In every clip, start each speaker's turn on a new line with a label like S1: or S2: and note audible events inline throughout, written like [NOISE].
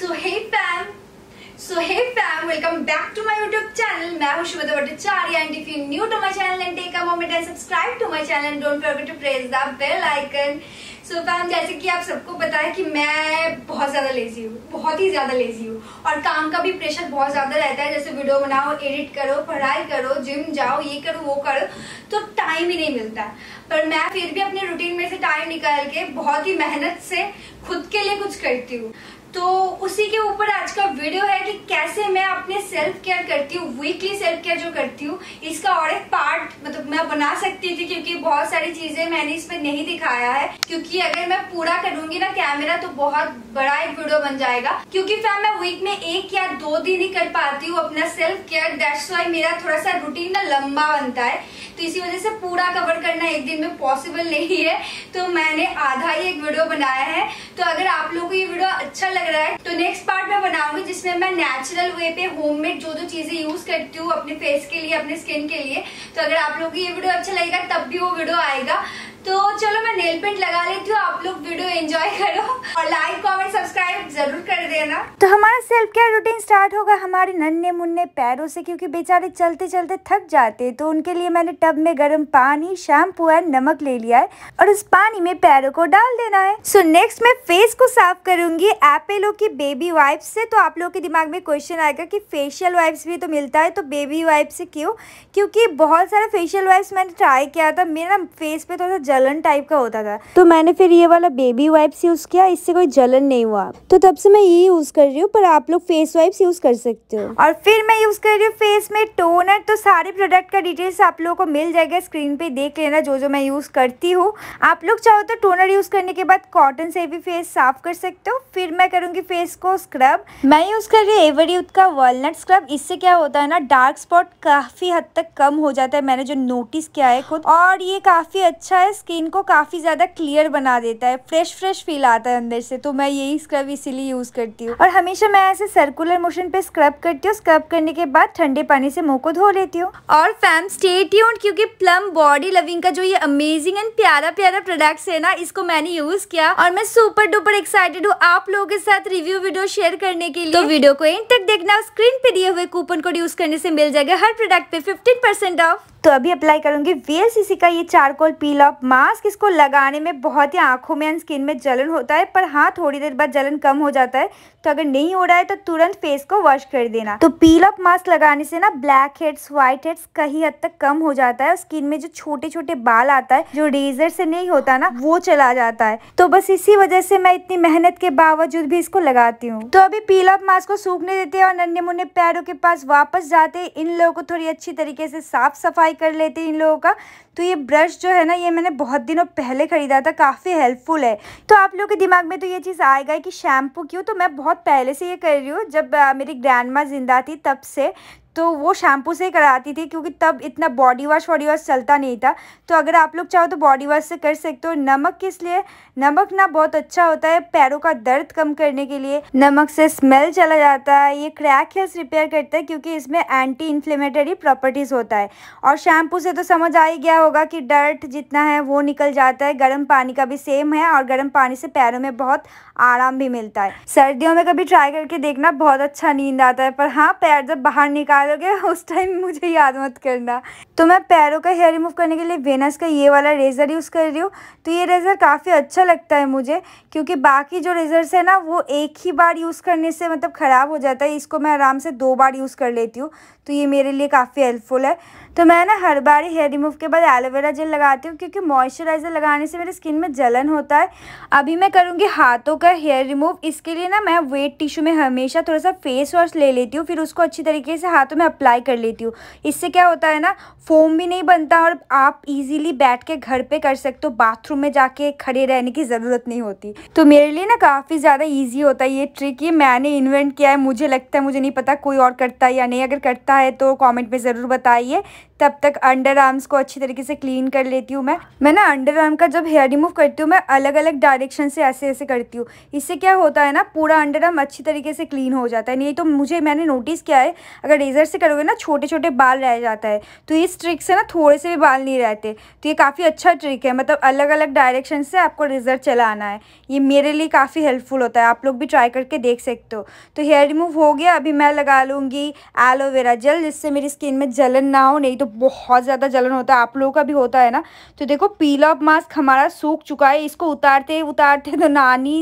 S1: So hey fam so hey fam welcome back to my YouTube channel मैं हूं Shubhada Bhattacharya and if you new to my channel and take a moment and subscribe to my channel don't forget to press the bell icon so fam जैसे कि आप सबको पता है कि मैं बहुत ज़्यादा लेजी हूँ बहुत ही ज़्यादा लेजी हूँ और काम का भी प्रेशर बहुत ज़्यादा रहता है जैसे वीडियो बनाओ एडिट करो पढ़ाई करो जिम जाओ ये करो वो करो तो टाइम ही नहीं मिलता पर मैं फिर भी अपने रूटीन में से टाइम निकाल के बहुत ही मेहनत से खुद के लिए कुछ करती हूँ तो उसी के ऊपर आज का वीडियो है कि कैसे मैं अपने सेल्फ केयर करती हूँ वीकली सेल्फ केयर जो करती हूँ इसका और एक पार्ट मतलब मैं बना सकती थी क्योंकि बहुत सारी चीजें मैंने इसमें नहीं दिखाया है क्योंकि अगर मैं पूरा करूंगी ना कैमरा तो बहुत बड़ा एक वीडियो बन जाएगा क्योंकि फैम मैं वीक में एक या दो दिन ही कर पाती हूँ अपना सेल्फ केयर दैट्स वाई मेरा थोड़ा सा रूटीन ना लंबा बनता है तो इसी वजह से पूरा कवर करना एक दिन में पॉसिबल नहीं है तो मैंने आधा ही एक वीडियो बनाया है तो अगर आप लोग को ये वीडियो अच्छा लगा लग रहा है तो नेक्स्ट पार्ट मैं बनाऊंगी जिसमें मैं नेचुरल वे पे होममेड जो जो चीजें यूज करती हूँ अपने फेस के लिए अपने स्किन के लिए तो अगर आप लोगों को ये वीडियो अच्छा लगेगा तब भी वो वीडियो आएगा तो चलो मैं नेल पेंट लगा लेती हूँ आप लोग वीडियो एंजॉय करो और लाइक कमेंट सब्सक्राइब जरूर कर देना तो हमारा सेल्फ केयर रूटीन स्टार्ट होगा हमारे नन्हे मुन्ने पैरों से क्योंकि बेचारे चलते चलते थक जाते हैं तो उनके लिए मैंने टब में गर्म पानी शैम्पू एंड नमक ले लिया है और उस पानी में पैरों को डाल देना है सो so, नेक्स्ट मैं फेस को साफ करूंगी एपेलो की बेबी वाइप से तो आप लोगों के दिमाग में क्वेश्चन आएगा कि फेशियल वाइप्स भी तो मिलता है तो बेबी वाइप से क्यों क्योंकि बहुत सारा फेशियल वाइप्स मैंने ट्राई किया था मेरा फेस पे थोड़ा सा जलन टाइप का होता था तो मैंने फिर ये वाला बेबी वाइप्स यूज़ किया इससे कोई जलन नहीं हुआ तो तब से मैं ये यूज़ कर रही हूँ पर आप लोग फेस वाइप्स यूज़ कर सकते हो और फिर मैं यूज़ कर रही हूँ फेस में टोनर तो सारे प्रोडक्ट का डिटेल्स आप लोगों को मिल जाएगा स्क्रीन पे देख लेना जो जो मैं यूज़ करती हूँ आप लोग चाहो तो टोनर यूज़ करने के बाद कॉटन से भी फेस साफ कर सकते हो फिर मैं करूंगी फेस को स्क्रब मैं यूज़ कर रही हूँ एवर यूथ का वॉलनट स्क्रब इससे क्या होता है ना डार्क स्पॉट काफ़ी हद तक कम हो जाता है मैंने जो नोटिस किया है खुद और ये काफ़ी अच्छा है स्किन को काफ़ी ज़्यादा क्लियर बना देता है फ्रेश फ्रेश फील आता है अंदर से तो मैं यही स्क्रब इसीलिए यूज़ करती हूँ और हमेशा मैं ऐसे सर्कुलर मोशन पे स्क्रब करती हूँ स्क्रब करने के बाद ठंडे पानी से मुंह को धो लेती हूँ और फैम स्टेट क्योंकि प्लम बॉडी लविंग का जो ये अमेजिंग एंड प्यारा प्यारा प्रोडक्ट है ना इसको मैंने यूज़ किया और मैं सुपर डुपर एक्साइटेड हूँ आप लोगों के साथ रिव्यू वीडियो शेयर करने के लिए तो वीडियो को एंड तक देखना स्क्रीन पे दिए हुए कूपन कोड यूज़ करने से मिल जाएगा हर प्रोडक्ट पे फिफ्टीन ऑफ तो अभी अप्लाई करूंगी वी का ये चारकोल पील ऑफ मास्क इसको लगाने में बहुत ही आँखों में एंड स्किन में जलन होता है पर हाँ थोड़ी देर बाद जलन कम हो जाता है तो अगर नहीं हो रहा है तो तुरंत फेस को वॉश कर देना तो पील ऑफ मास्क लगाने से ना ब्लैक हेड्स व्हाइट हेड्स कहीं हद तक कम हो जाता है और स्किन में जो छोटे छोटे बाल आता है जो रेजर से नहीं होता ना वो चला जाता है तो बस इसी वजह से मैं इतनी मेहनत के बावजूद भी इसको लगाती हूँ तो अभी पील ऑफ मास्क को सूखने देते हैं और नन्हे मुन्ने पैरों के पास वापस जाते इन लोगों को थोड़ी अच्छी तरीके से साफ सफाई कर लेते हैं इन लोगों का तो ये ब्रश जो है ना ये मैंने बहुत दिनों पहले ख़रीदा था काफ़ी हेल्पफुल है तो आप लोगों के दिमाग में तो ये चीज़ आएगा कि शैम्पू क्यों तो मैं बहुत पहले से ये कर रही हूँ जब मेरी ग्रैंड माँ ज़िंदा थी तब से तो वो शैम्पू से कराती थी क्योंकि तब इतना बॉडी वॉश वॉडी वॉश चलता नहीं था तो अगर आप लोग चाहो तो बॉडी वॉश से कर सकते हो नमक किस लिए नमक ना बहुत अच्छा होता है पैरों का दर्द कम करने के लिए नमक से स्मेल चला जाता है ये क्रैक हिल्स रिपेयर करता है क्योंकि इसमें एंटी इन्फ्लेमेटरी प्रॉपर्टीज़ होता है और शैम्पू से तो समझ आ ही गया होगा कि डर्ट जितना है वो निकल जाता है गर्म पानी का भी सेम है और गर्म पानी से पैरों में बहुत आराम भी मिलता है सर्दियों में कभी ट्राई करके देखना बहुत अच्छा नींद आता है पर हाँ पैर जब बाहर निकाल डालोगे उस टाइम मुझे याद मत करना तो मैं पैरों का हेयर रिमूव करने के लिए वेनस का ये वाला रेज़र यूज़ कर रही हूँ तो ये रेज़र काफ़ी अच्छा लगता है मुझे क्योंकि बाकी जो रेज़र्स है ना वो एक ही बार यूज़ करने से मतलब ख़राब हो जाता है इसको मैं आराम से दो बार यूज़ कर लेती हूँ तो ये मेरे लिए काफ़ी हेल्पफुल है तो मैं ना हर बार हेयर रिमूव के बाद एलोवेरा जेल लगाती हूँ क्योंकि मॉइस्चराइज़र लगाने से मेरे स्किन में जलन होता है अभी मैं करूँगी हाथों का हेयर रिमूव इसके लिए ना मैं वेट टिश्यू में हमेशा थोड़ा सा फेस वॉश ले लेती हूँ फिर उसको अच्छी तरीके से हाथों मैं अप्लाई कर लेती हूँ इससे क्या होता है ना फोम भी नहीं बनता और आप इजीली बैठ के घर पे कर सकते हो बाथरूम में जाके खड़े रहने की ज़रूरत नहीं होती तो मेरे लिए ना काफ़ी ज़्यादा ईजी होता है ये ट्रिक ये मैंने इन्वेंट किया है मुझे लगता है मुझे नहीं पता कोई और करता है या नहीं अगर करता है तो कॉमेंट में ज़रूर बताइए तब तक अंडर आर्म्स को अच्छी तरीके से क्लीन कर लेती हूँ मैं मैं ना अंडर आर्म का जब हेयर रिमूव करती हूँ मैं अलग अलग डायरेक्शन से ऐसे ऐसे करती हूँ इससे क्या होता है ना पूरा अंडर आर्म अच्छी तरीके से क्लीन हो जाता है नहीं तो मुझे मैंने नोटिस किया है अगर रेजर अंदर से करोगे ना छोटे छोटे बाल रह जाता है तो इस ट्रिक से ना थोड़े से भी बाल नहीं रहते तो ये काफ़ी अच्छा ट्रिक है मतलब अलग अलग डायरेक्शन से आपको रिजल्ट चला आना है ये मेरे लिए काफ़ी हेल्पफुल होता है आप लोग भी ट्राई करके देख सकते हो तो हेयर रिमूव हो गया अभी मैं लगा लूँगी एलोवेरा जेल जिससे मेरी स्किन में जलन ना हो नहीं तो बहुत ज़्यादा जलन होता है आप लोगों का भी होता है ना तो देखो पीला मास्क हमारा सूख चुका है इसको उतारते उतारते तो नानी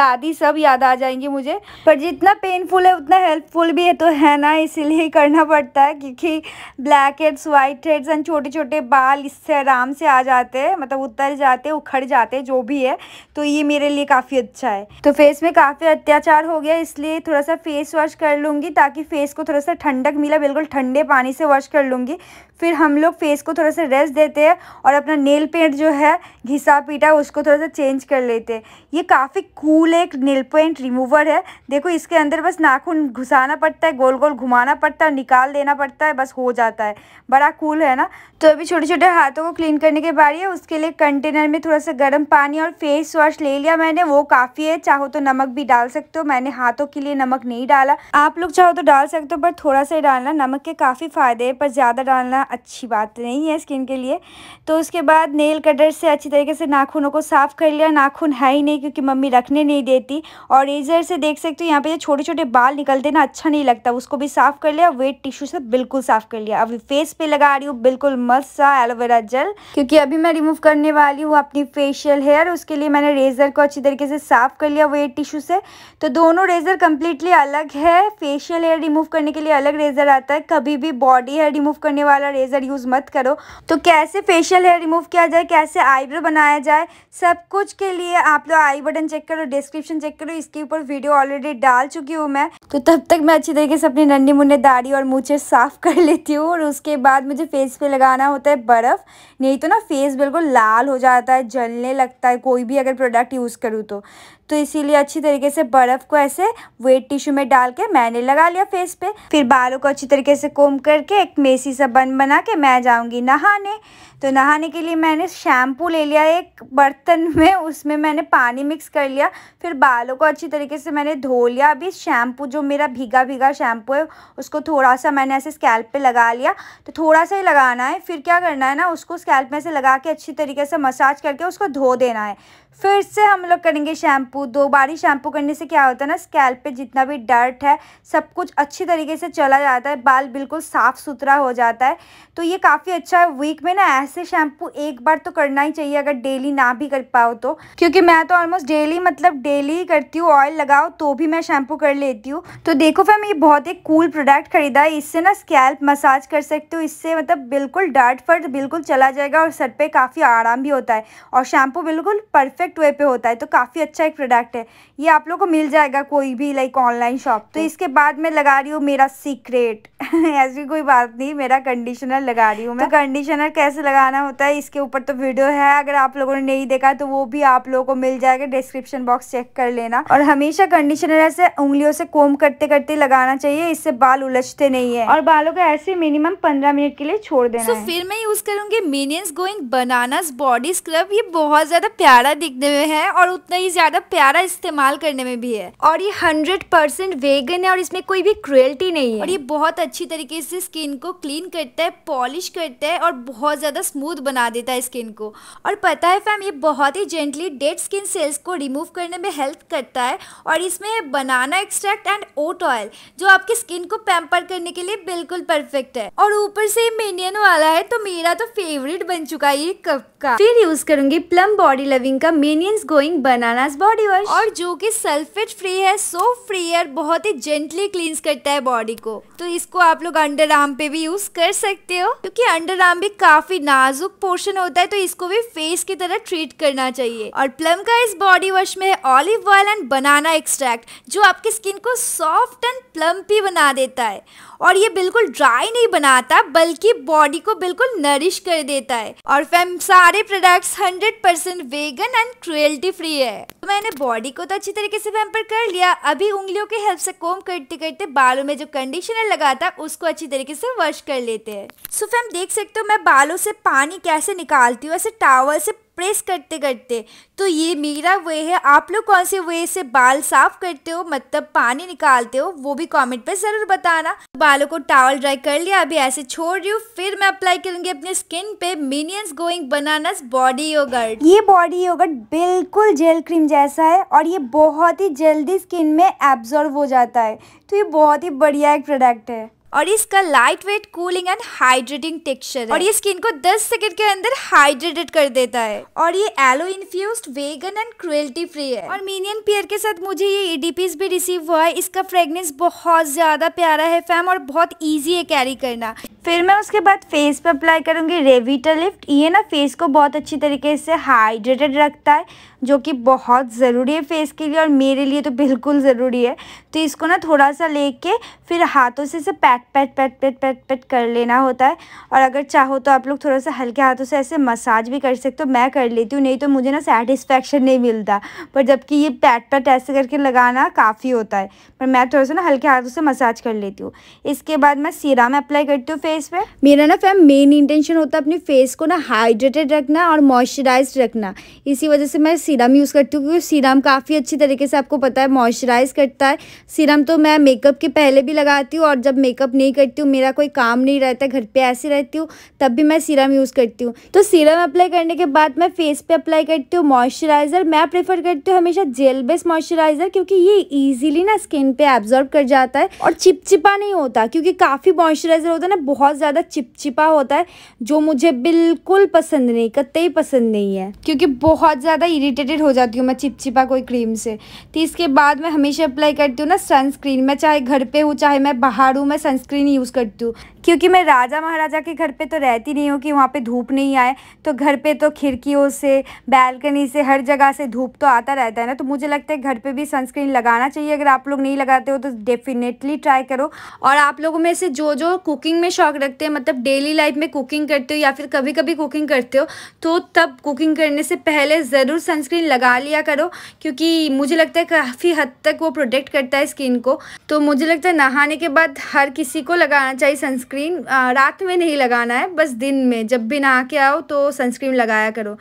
S1: दादी सब याद आ जाएंगे मुझे पर जितना पेनफुल है उतना हेल्पफुल भी है तो है ना इसीलिए कर करना पड़ता है क्योंकि blackheads whiteheads and छोटे छोटे बाल इससे आराम से आ जाते हैं मतलब उतर जाते उखड़ जाते जो भी है तो ये मेरे लिए काफ़ी अच्छा है तो फेस में काफ़ी अत्याचार हो गया इसलिए थोड़ा सा फेस वॉश कर लूँगी ताकि फेस को थोड़ा सा ठंडक मिला बिल्कुल ठंडे पानी से वॉश कर लूँगी फिर हम लोग फेस को थोड़ा सा रेस्ट देते हैं और अपना नेल पेंट जो है घिसा पीटा उसको थोड़ा सा चेंज कर लेते हैं ये काफ़ी कूल एक नेल पेंट रिमूवर है देखो इसके अंदर बस नाखून घुसाना पड़ता है गोल गोल घुमाना पड़ता है पूरा निकाल देना पड़ता है बस हो जाता है बड़ा कूल है ना तो अभी छोटे छोटे हाथों को क्लीन करने के बारी है उसके लिए कंटेनर में थोड़ा सा गर्म पानी और फेस वॉश ले लिया मैंने वो काफ़ी है चाहो तो नमक भी डाल सकते हो मैंने हाथों के लिए नमक नहीं डाला आप लोग चाहो तो डाल सकते हो पर थोड़ा सा ही डालना नमक के काफ़ी फ़ायदे हैं पर ज़्यादा डालना अच्छी बात नहीं है स्किन के लिए तो उसके बाद नेल कटर से अच्छी तरीके से नाखूनों को साफ़ कर लिया नाखून है ही नहीं क्योंकि मम्मी रखने नहीं देती और रेजर से देख सकते हो यहाँ पे छोटे छोटे बाल निकलते ना अच्छा नहीं लगता उसको भी साफ़ कर लिया वेट टिश्यू से बिल्कुल साफ कर लिया अभी फेस पे लगा रही हूँ बिल्कुल मस्त सा एलोवेरा जेल क्योंकि अभी मैं रिमूव करने वाली हूँ अपनी फेशियल हेयर उसके लिए मैंने रेजर को अच्छी तरीके से साफ कर लिया वेट टिश्यू से तो दोनों रेजर कम्प्लीटली अलग है फेशियल हेयर रिमूव करने के लिए अलग रेजर आता है कभी भी बॉडी हेयर रिमूव करने वाला रेजर यूज मत करो तो कैसे फेशियल हेयर रिमूव किया जाए कैसे आईब्रो बनाया जाए सब कुछ के लिए आप लोग आई बटन चेक करो डिस्क्रिप्शन चेक करो इसके ऊपर वीडियो ऑलरेडी डाल चुकी हूँ मैं तो तब तक मैं अच्छी तरीके से अपनी नन्नी मुन्ने दाढ़ी बॉडी और मुँह साफ़ कर लेती हूँ और उसके बाद मुझे फेस पे लगाना होता है बर्फ़ नहीं तो ना फेस बिल्कुल लाल हो जाता है जलने लगता है कोई भी अगर प्रोडक्ट यूज़ करूँ तो तो इसीलिए अच्छी तरीके से बर्फ़ को ऐसे वेट टिश्यू में डाल के मैंने लगा लिया फेस पे फिर बालों को अच्छी तरीके से कोम करके एक मेसी सा बन बना के मैं जाऊँगी नहाने तो नहाने के लिए मैंने शैम्पू ले लिया एक बर्तन [LAUGHS] में उसमें मैंने पानी मिक्स कर लिया फिर बालों को अच्छी तरीके से मैंने धो लिया अभी शैम्पू जो मेरा भीगा भीगा शैम्पू है उसको थोड़ा सा मैंने ऐसे स्कैल्प पे लगा लिया तो थोड़ा सा ही लगाना है फिर क्या करना है ना उसको स्कैल्प में से लगा के अच्छी तरीके से मसाज करके उसको धो देना है फिर से हम लोग करेंगे शैम्पू दो बारी शैम्पू करने से क्या होता है ना स्कैल्प पे जितना भी डर्ट है सब कुछ अच्छी तरीके से चला जाता है बाल बिल्कुल साफ़ सुथरा हो जाता है तो ये काफ़ी अच्छा है वीक में ना ऐसे शैम्पू एक बार तो करना ही चाहिए अगर डेली ना भी कर पाओ तो क्योंकि मैं तो ऑलमोस्ट डेली मतलब डेली ही करती हूँ ऑयल लगाओ तो भी मैं शैम्पू कर लेती हूँ तो देखो मैं ये बहुत एक कूल प्रोडक्ट खरीदा है इससे ना स्कैल्प मसाज कर सकते हो इससे मतलब बिल्कुल डर्ट फर्ट बिल्कुल चला जाएगा और सर पर काफ़ी आराम भी होता है और शैम्पू बिल्कुल परफेक्ट परफेक्ट वे पे होता है तो काफ़ी अच्छा एक प्रोडक्ट है ये आप लोग को मिल जाएगा कोई भी लाइक ऑनलाइन शॉप तो हम्म। इसके बाद मैं लगा रही हूँ मेरा सीक्रेट [LAUGHS] ऐसी कोई बात नहीं मेरा कंडीशनर लगा रही हूँ तो मैं तो कंडीशनर कैसे लगाना होता है इसके ऊपर तो वीडियो है अगर आप लोगों ने नहीं देखा तो वो भी आप लोगों को मिल जाएगा डिस्क्रिप्शन बॉक्स चेक कर लेना और हमेशा कंडीशनर ऐसे उंगलियों से कोम करते करते लगाना चाहिए इससे बाल उलझते नहीं है और बालों को ऐसे मिनिमम पंद्रह मिनट के लिए छोड़ देना फिर मैं यूज करूंगी Minions going banana body scrub ये बहुत ज्यादा प्यारा दिख दिखने में है और उतना ही ज्यादा प्यारा इस्तेमाल करने में भी है और ये हंड्रेड परसेंट वेगन है और इसमें कोई भी क्रुएल्टी नहीं है और ये बहुत अच्छी तरीके से स्किन को क्लीन करता है पॉलिश करता है और बहुत ज़्यादा स्मूथ बना देता है स्किन को और पता है फैम ये बहुत ही जेंटली डेड स्किन सेल्स को रिमूव करने में हेल्प करता है और इसमें banana extract and oat oil जो आपकी स्किन को पैम्पर करने के लिए बिल्कुल परफेक्ट है और ऊपर से ये मिनियन वाला है तो मेरा तो फेवरेट बन चुका है ये कप का फिर यूज करूंगी प्लम बॉडी लविंग का Minions going bananas body wash और जो कि सल्फेट फ्री है सो फ्री है बहुत ही जेंटली क्लींस करता है बॉडी को तो इसको आप लोग अंडर आर्म पे भी यूज कर सकते हो क्योंकि अंडर आर्म भी काफी नाजुक पोर्शन होता है तो इसको भी फेस की तरह ट्रीट करना चाहिए और प्लम का इस बॉडी वॉश में है olive oil and banana extract जो आपकी स्किन को सॉफ्ट एंड प्लम्पी बना देता है और ये बिल्कुल ड्राई नहीं बनाता बल्कि बॉडी को बिल्कुल नरिश कर देता है और फैम सारे products 100% vegan and and cruelty free है तो मैंने बॉडी को तो अच्छी तरीके से पेम्पर कर लिया अभी उंगलियों के हेल्प से कोम करते करते बालों में जो कंडीशनर लगा था उसको अच्छी तरीके से वॉश कर लेते हैं सो फैम देख सकते हो मैं बालों से पानी कैसे निकालती हूँ ऐसे टावल से प्रेस करते करते तो ये मेरा वे है आप लोग कौन से वे से बाल साफ करते हो मतलब पानी निकालते हो वो भी कमेंट पे ज़रूर बताना बालों को टावल ड्राई कर लिया अभी ऐसे छोड़ रही हूँ फिर मैं अप्लाई करूंगी अपने स्किन पे Minions going banana body yogurt ये बॉडी योगर्ट बिल्कुल जेल क्रीम जैसा है और ये बहुत ही जल्दी स्किन में एब्जॉर्व हो जाता है तो ये बहुत ही बढ़िया एक प्रोडक्ट है और इसका lightweight cooling and hydrating texture और ये स्किन को 10 सेकंड के अंदर हाइड्रेटेड कर देता है और ये aloe infused vegan and cruelty free है और मिनियन पियर के साथ मुझे ये ईडीपीस भी रिसीव हुआ है इसका फ्रेगनेंस बहुत ज्यादा प्यारा है फैम और बहुत ईजी है कैरी करना फिर मैं उसके बाद फेस पे अप्लाई करूंगी रेविटा लिफ्ट ये ना फेस को बहुत अच्छी तरीके से हाइड्रेटेड रखता है जो कि बहुत ज़रूरी है फेस के लिए और मेरे लिए तो बिल्कुल ज़रूरी है तो इसको ना थोड़ा सा लेके फिर हाथों से इसे pack pat pat pat pat pat pat कर लेना होता है और अगर चाहो तो आप लोग थोड़ा सा हल्के हाथों से ऐसे मसाज भी कर सकते हो मैं कर लेती हूँ नहीं तो मुझे ना सेटिस्फेक्शन नहीं मिलता पर जबकि ये पैट पैट ऐसे करके लगाना काफ़ी होता है पर मैं थोड़ा सा ना हल्के हाथों से मसाज कर लेती हूँ इसके बाद मैं सीराम अप्लाई करती हूँ फेस पर मेरा ना फैम मेन इंटेंशन होता है अपने फेस को ना हाइड्रेटेड रखना और मॉइस्चराइज रखना इसी वजह से मैं सीरम यूज़ करती हूँ क्योंकि सीराम काफ़ी अच्छी तरीके से आपको पता है मॉइस्चराइज करता है सीरम तो मैं मेकअप के पहले भी लगाती हूँ और जब मेकअप मेकअप नहीं करती हूँ मेरा कोई काम नहीं रहता घर पे ऐसे रहती हूँ तब भी मैं सीरम यूज़ करती हूँ तो सीरम अप्लाई करने के बाद मैं फेस पे अप्लाई करती हूँ मॉइस्चराइज़र मैं प्रेफर करती हूँ हमेशा जेल बेस्ड मॉइस्चराइज़र क्योंकि ये ईजिली ना स्किन पर एब्जॉर्ब कर जाता है और चिपचिपा नहीं होता क्योंकि काफ़ी मॉइस्चराइज़र होता है ना बहुत ज़्यादा चिपचिपा होता है जो मुझे बिल्कुल पसंद नहीं कतई पसंद नहीं है क्योंकि बहुत ज़्यादा इरीटेटेड हो जाती हूँ मैं चिपचिपा कोई क्रीम से तो इसके बाद मैं हमेशा अप्लाई करती हूँ ना सनस्क्रीन मैं चाहे घर पे हूँ चाहे मैं बाहर हूँ मैं सनस्क्रीन यूज़ करती हूँ क्योंकि मैं राजा महाराजा के घर पे तो रहती नहीं हूँ कि वहाँ पे धूप नहीं आए तो घर पे तो खिड़कियों से बैलकनी से हर जगह से धूप तो आता रहता है ना तो मुझे लगता है घर पे भी सनस्क्रीन लगाना चाहिए अगर आप लोग नहीं लगाते हो तो डेफिनेटली ट्राई करो और आप लोगों में से जो जो कुकिंग में शौक रखते हैं मतलब डेली लाइफ में कुकिंग करते हो या फिर कभी कभी कुकिंग करते हो तो तब कुकिंग करने से पहले ज़रूर सनस्क्रीन लगा लिया करो क्योंकि मुझे लगता है काफ़ी हद तक वो प्रोटेक्ट करता है स्किन को तो मुझे लगता है नहाने के बाद हर किसी को लगाना चाहिए सनस्क्रीन सनस्क्रीन रात में नहीं लगाना है बस दिन में जब भी नहा के आओ तो सनस्क्रीन लगाया करो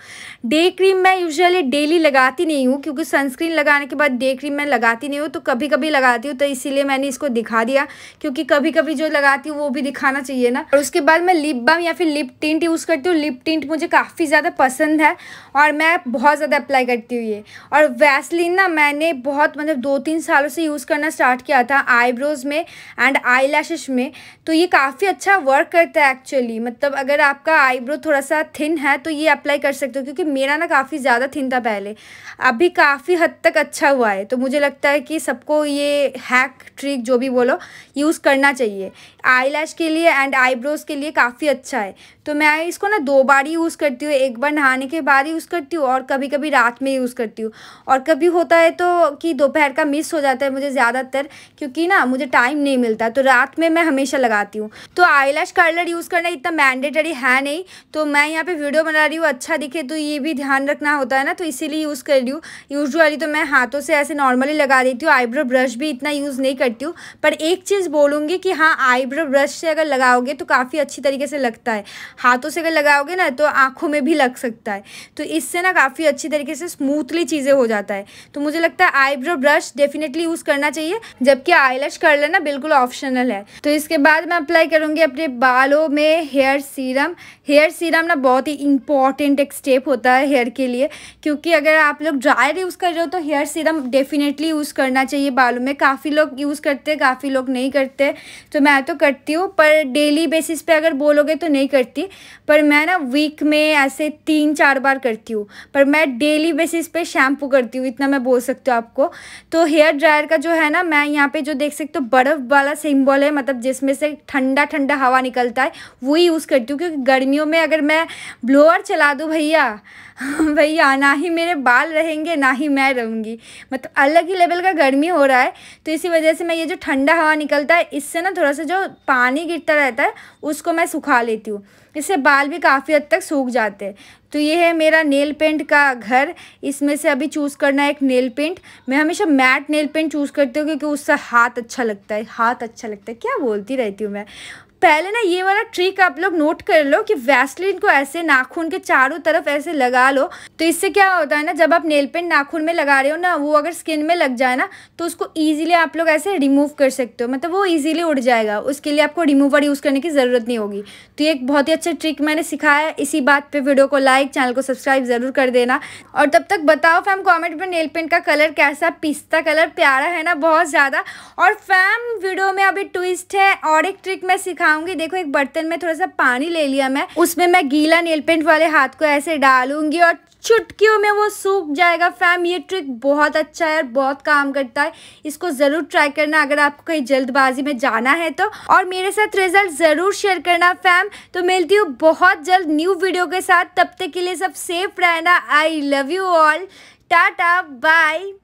S1: डे क्रीम मैं यूजुअली डेली लगाती नहीं हूँ क्योंकि सनस्क्रीन लगाने के बाद डे क्रीम मैं लगाती नहीं हूँ तो कभी कभी लगाती हूँ तो इसीलिए मैंने इसको दिखा दिया क्योंकि कभी कभी जो लगाती हूँ वो भी दिखाना चाहिए ना और उसके बाद मैं लिप बम या फिर लिप टिंट यूज़ करती हूँ लिप टिंट मुझे काफ़ी ज़्यादा पसंद है और मैं बहुत ज़्यादा अप्लाई करती हूँ ये और वैसलिन ना मैंने बहुत मतलब दो तीन सालों से यूज़ करना स्टार्ट किया था आईब्रोज़ में एंड आई में तो ये काफ़ी काफ़ी अच्छा वर्क करता है एक्चुअली मतलब अगर आपका आईब्रो थोड़ा सा थिन है तो ये अप्लाई कर सकते हो क्योंकि मेरा ना काफ़ी ज़्यादा थिन था पहले अभी काफ़ी हद तक अच्छा हुआ है तो मुझे लगता है कि सबको ये हैक ट्रिक जो भी बोलो यूज़ करना चाहिए आई के लिए एंड आईब्रोज़ के लिए काफ़ी अच्छा है तो मैं इसको ना दो बार ही यूज़ करती हूँ एक बार नहाने के बाद यूज़ करती हूँ और कभी कभी रात में यूज़ करती हूँ और कभी होता है तो कि दोपहर का मिस हो जाता है मुझे ज़्यादातर क्योंकि ना मुझे टाइम नहीं मिलता तो रात में मैं हमेशा लगाती हूँ तो आई कर्लर यूज़ करना इतना मैंडेटरी है नहीं तो मैं यहाँ पर वीडियो बना रही हूँ अच्छा दिखे तो ये भी ध्यान रखना होता है ना तो इसीलिए यूज़ कर रही हूँ यूजली तो मैं हाथों से ऐसे नॉर्मली लगा देती हूँ आईब्रो ब्रश भी इतना यूज़ नहीं करती हूँ पर एक चीज़ बोलूँगी कि हाँ आईब्रो ब्रश से अगर लगाओगे तो काफ़ी अच्छी तरीके से लगता है हाथों से अगर लगाओगे ना तो आँखों में भी लग सकता है तो इससे ना काफ़ी अच्छी तरीके से स्मूथली चीज़ें हो जाता है तो मुझे लगता है आईब्रो ब्रश डेफिनेटली यूज़ करना चाहिए जबकि आई लश कर लेना बिल्कुल ऑप्शनल है तो इसके बाद मैं अप्लाई करूँगी अपने बालों में हेयर सीरम हेयर सीरम ना बहुत ही इंपॉर्टेंट एक स्टेप होता है हेयर के लिए क्योंकि अगर आप लोग ड्रायर यूज़ कर रहे हो तो हेयर सीरम डेफिनेटली यूज़ करना चाहिए बालों में काफ़ी लोग यूज़ करते हैं काफ़ी लोग नहीं करते तो मैं तो करती हूँ पर डेली बेसिस पे अगर बोलोगे तो नहीं करती पर मैं ना वीक में ऐसे तीन चार बार करती हूँ पर मैं डेली बेसिस पर शैम्पू करती हूँ इतना मैं बोल सकती हूँ आपको तो हेयर ड्रायर का जो है ना मैं यहाँ पे जो देख सकती हूँ बर्फ़ वाला सिम्बॉल है मतलब जिसमें से ठंडा ठंडा हवा निकलता है वो यूज़ करती हूँ क्योंकि गर्मियों में अगर मैं ब्लोअर चला दूँ भैया [LAUGHS] भैया ना ही मेरे बाल रहेंगे ना ही मैं रहूँगी मतलब अलग ही लेवल का गर्मी हो रहा है तो इसी वजह से मैं ये जो ठंडा हवा निकलता है इससे ना थोड़ा सा जो पानी गिरता रहता है उसको मैं सुखा लेती हूँ इससे बाल भी काफ़ी हद तक सूख जाते हैं तो ये है मेरा नेल पेंट का घर इसमें से अभी चूज़ करना है एक नेल पेंट मैं हमेशा मैट नेल पेंट चूज़ करती हूँ क्योंकि उससे हाथ अच्छा लगता है हाथ अच्छा लगता है क्या बोलती रहती हूँ मैं पहले ना ये वाला ट्रिक आप लोग नोट कर लो कि वैसलिन को ऐसे नाखून के चारों तरफ ऐसे लगा लो तो इससे क्या होता है ना जब आप नेल पेंट नाखून में लगा रहे हो ना वो अगर स्किन में लग जाए ना तो उसको ईजिली आप लोग ऐसे रिमूव कर सकते हो मतलब वो ईजिली उड़ जाएगा उसके लिए आपको रिमूवर यूज़ करने की ज़रूरत नहीं होगी तो ये एक बहुत ही अच्छा ट्रिक मैंने सिखाया इसी बात पर वीडियो को लाइक चैनल को सब्सक्राइब ज़रूर कर देना और तब तक बताओ फैम कॉमेंट में नेल पेंट का कलर कैसा पिस्ता कलर प्यारा है ना बहुत ज़्यादा और फैम वीडियो में अभी ट्विस्ट है और एक ट्रिक मैं सिखा बताऊंगी देखो एक बर्तन में थोड़ा सा पानी ले लिया मैं उसमें मैं गीला नेल पेंट वाले हाथ को ऐसे डालूंगी और चुटकियों में वो सूख जाएगा फैम ये ट्रिक बहुत अच्छा है और बहुत काम करता है इसको ज़रूर ट्राई करना अगर आपको कहीं जल्दबाजी में जाना है तो और मेरे साथ रिजल्ट ज़रूर शेयर करना फैम तो मिलती हूँ बहुत जल्द न्यू वीडियो के साथ तब तक के लिए सब सेफ रहना I love you all tata bye